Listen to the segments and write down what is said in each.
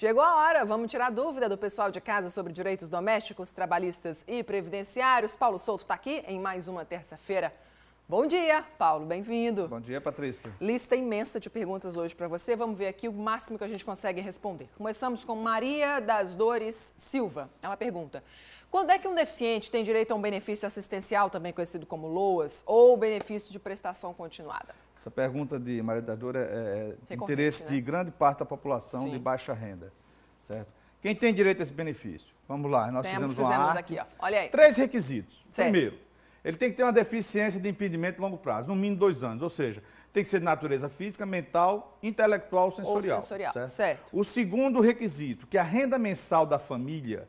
Chegou a hora, vamos tirar dúvida do pessoal de casa sobre direitos domésticos, trabalhistas e previdenciários. Paulo Souto está aqui em mais uma terça-feira. Bom dia, Paulo, bem-vindo. Bom dia, Patrícia. Lista imensa de perguntas hoje para você. Vamos ver aqui o máximo que a gente consegue responder. Começamos com Maria das Dores Silva. Ela pergunta: quando é que um deficiente tem direito a um benefício assistencial, também conhecido como LOAS, ou benefício de prestação continuada? Essa pergunta de Maria das Dores é, é interesse né? de grande parte da população Sim. de baixa renda, certo? Quem tem direito a esse benefício? Vamos lá, nós Temos, fizemos, uma fizemos arte, aqui, ó. Olha aí. Três requisitos. Certo. Primeiro, ele tem que ter uma deficiência de impedimento a longo prazo, no mínimo dois anos. Ou seja, tem que ser de natureza física, mental, intelectual ou sensorial. Ou sensorial, certo? certo? O segundo requisito, que a renda mensal da família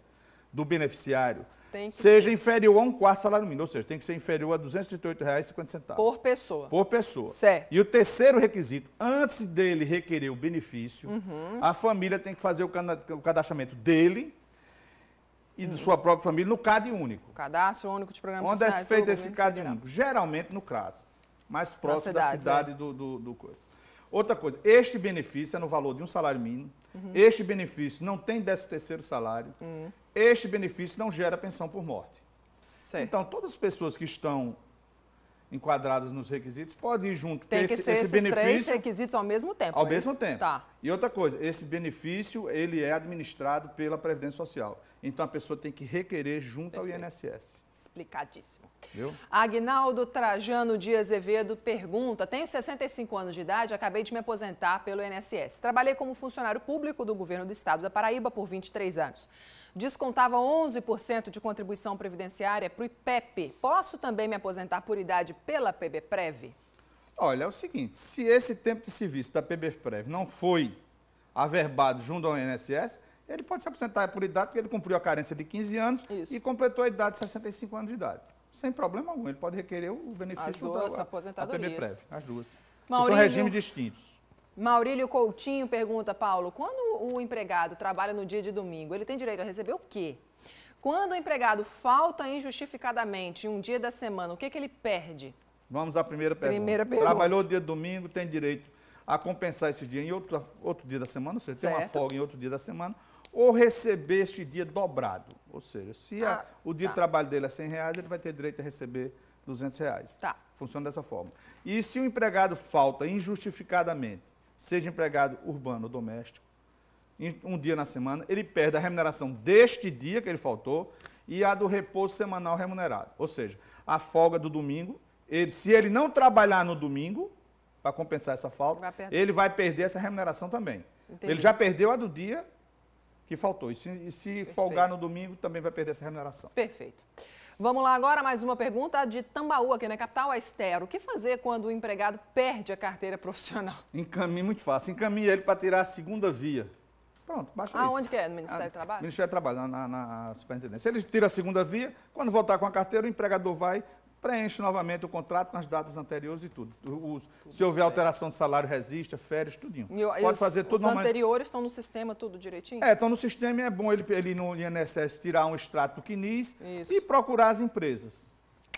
do beneficiário seja ser. inferior a um quarto salário mínimo. Ou seja, tem que ser inferior a R$ 238,50. Por pessoa. Por pessoa. Certo. E o terceiro requisito, antes dele requerer o benefício, uhum. a família tem que fazer o cadastramento dele e de hum. sua própria família no CAD único. Cadastro único de programas Onde sociais. Onde é feito esse CAD único? Geralmente no CRAS, mais próximo cidade, da cidade é. do, do, do coisa. Outra coisa, este benefício é no valor de um salário mínimo, uhum. este benefício não tem 13 terceiro salário, uhum. este benefício não gera pensão por morte. Certo. Então, todas as pessoas que estão enquadradas nos requisitos podem ir junto. Tem que esse, ser esse esses benefício, três requisitos ao mesmo tempo. Ao é mesmo isso? tempo. Tá. E outra coisa, esse benefício ele é administrado pela Previdência Social. Então a pessoa tem que requerer junto Perfeito. ao INSS. Explicadíssimo. Viu? Agnaldo Trajano de Azevedo pergunta: Tenho 65 anos de idade, acabei de me aposentar pelo INSS. Trabalhei como funcionário público do governo do estado da Paraíba por 23 anos. Descontava 11% de contribuição previdenciária para o IPEP. Posso também me aposentar por idade pela PBPREV? Olha, é o seguinte, se esse tempo de serviço da PBPREV não foi averbado junto ao INSS, ele pode se aposentar por idade, porque ele cumpriu a carência de 15 anos Isso. e completou a idade de 65 anos de idade. Sem problema algum, ele pode requerer o benefício as duas, da aposentadoria. PBPREV, as duas. Maurílio... São regimes distintos. Maurílio Coutinho pergunta, Paulo, quando o empregado trabalha no dia de domingo, ele tem direito a receber o quê? Quando o empregado falta injustificadamente em um dia da semana, o que, que ele perde? Vamos à primeira pergunta. Primeira pergunta. Trabalhou dia de domingo, tem direito a compensar esse dia em outro, outro dia da semana, ou seja, tem uma folga em outro dia da semana, ou receber este dia dobrado. Ou seja, se ah, a, o dia tá. de trabalho dele é 100 reais, ele vai ter direito a receber 200 reais. Tá. Funciona dessa forma. E se o empregado falta injustificadamente, seja empregado urbano ou doméstico, um dia na semana, ele perde a remuneração deste dia que ele faltou e a do repouso semanal remunerado. Ou seja, a folga do domingo ele, se ele não trabalhar no domingo, para compensar essa falta, vai ele vai perder essa remuneração também. Entendi. Ele já perdeu a do dia que faltou. E se, e se folgar no domingo, também vai perder essa remuneração. Perfeito. Vamos lá agora, mais uma pergunta de Tambaú, aqui na capital, a O que fazer quando o empregado perde a carteira profissional? Encaminha, muito fácil. Encaminha ele para tirar a segunda via. Pronto, baixa ah, isso. Aonde que é? No Ministério a, do ah, Trabalho? Ministério do Trabalho, na, na, na, superintendência. Ele tira a segunda via, quando voltar com a carteira, o empregador vai, preenche novamente o contrato nas datas anteriores e tudo. tudo se houver certo. alteração de salário, resista, férias, tudinho. E, Pode os, fazer tudo Os normalmente. anteriores estão no sistema, tudo direitinho? É, estão no sistema e é bom ele, ele no INSS tirar um extrato do CNIS e procurar as empresas.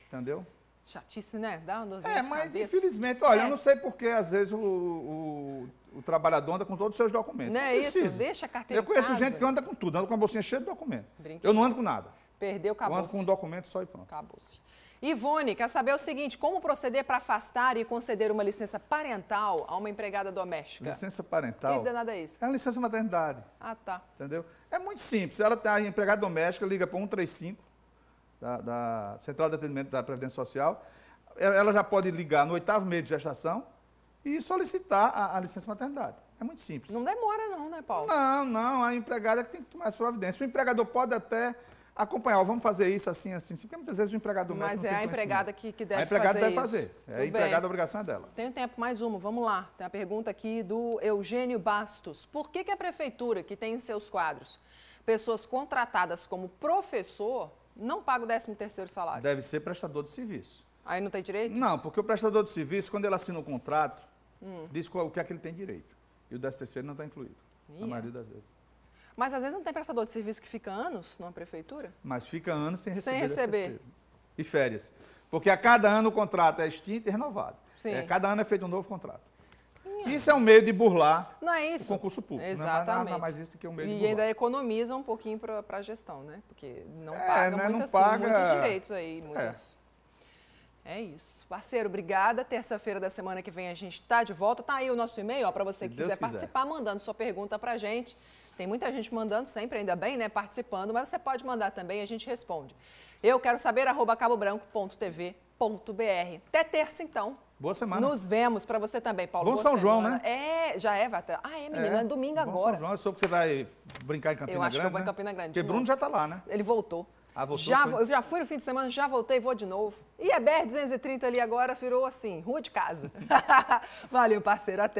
Entendeu? Chatice, né? Dá uma dorzinha É, mas cabeça. infelizmente, olha, é. eu não sei porque às vezes o, o, o, trabalhador anda com todos os seus documentos. Não é não isso, deixa a carteira Eu conheço gente que anda com tudo, anda com a bolsinha cheia de documento. Brinquedo. Eu não ando com nada. Perdeu, acabou. Eu com um documento só e pronto. Acabou-se. Ivone, quer saber o seguinte: como proceder para afastar e conceder uma licença parental a uma empregada doméstica? Licença parental? Que nada é isso? É uma licença maternidade. Ah, tá. Entendeu? É muito simples. Ela tem tá, a empregada doméstica, liga para 135 da, da Central de Atendimento da Previdência Social. Ela já pode ligar no oitavo mês de gestação e solicitar a, a licença maternidade. É muito simples. Não demora, não, né, Paulo? Não, não. A empregada é que tem que tomar as providências. O empregador pode até acompanhar, vamos fazer isso assim, assim, assim, porque muitas vezes o empregado Mas é a empregada que, que deve fazer. A empregada fazer deve fazer. É a empregada, a obrigação é dela. Tenho tempo, mais uma, vamos lá. Tem a pergunta aqui do Eugênio Bastos. Por que, que a prefeitura, que tem em seus quadros pessoas contratadas como professor, não paga o 13 terceiro salário? Deve ser prestador de serviço. Aí não tem direito? Não, porque o prestador de serviço, quando ele assina o um contrato, hum. diz qual, o que é que ele tem direito. E o 13 terceiro não está incluído, Ia. na maioria das vezes. Mas às vezes não tem prestador de serviço que fica anos numa prefeitura? Mas fica anos sem receber. Sem receber. E férias. Porque a cada ano o contrato é extinto e renovado. Sim. É, cada ano é feito um novo contrato. Minha isso é um meio de burlar não é isso? o concurso público. Né? Exatamente. Não é nada mais isso que um meio e de burlar. E ainda economiza um pouquinho para a gestão, né? Porque não é, paga, né? muitas, não assim, paga... muitos direitos aí. É. Muitos. É. é isso. Parceiro, obrigada. Terça-feira da semana que vem a gente está de volta. Tá aí o nosso e-mail para você que quiser, quiser, participar, mandando sua pergunta para a gente. Tem muita gente mandando sempre, ainda bem, né? Participando, mas você pode mandar também, a gente responde. Eu quero saber, arroba cabobranco.tv.br. Até terça, então. Boa semana. Nos vemos para você também, Paulo. Bom São semana. João, né? É, já é, até. Ah, é, menina, é, é domingo Bom agora. São João, eu soube que você vai brincar em Campina Grande. Eu acho Grande, que eu vou né? em Campina Grande. Porque Bruno já está lá, né? Ele voltou. Ah, voltou, já, foi? eu já fui no fim de semana, já voltei, vou de novo. E é a BR-230 ali agora virou assim, rua de casa. Valeu, parceiro, até.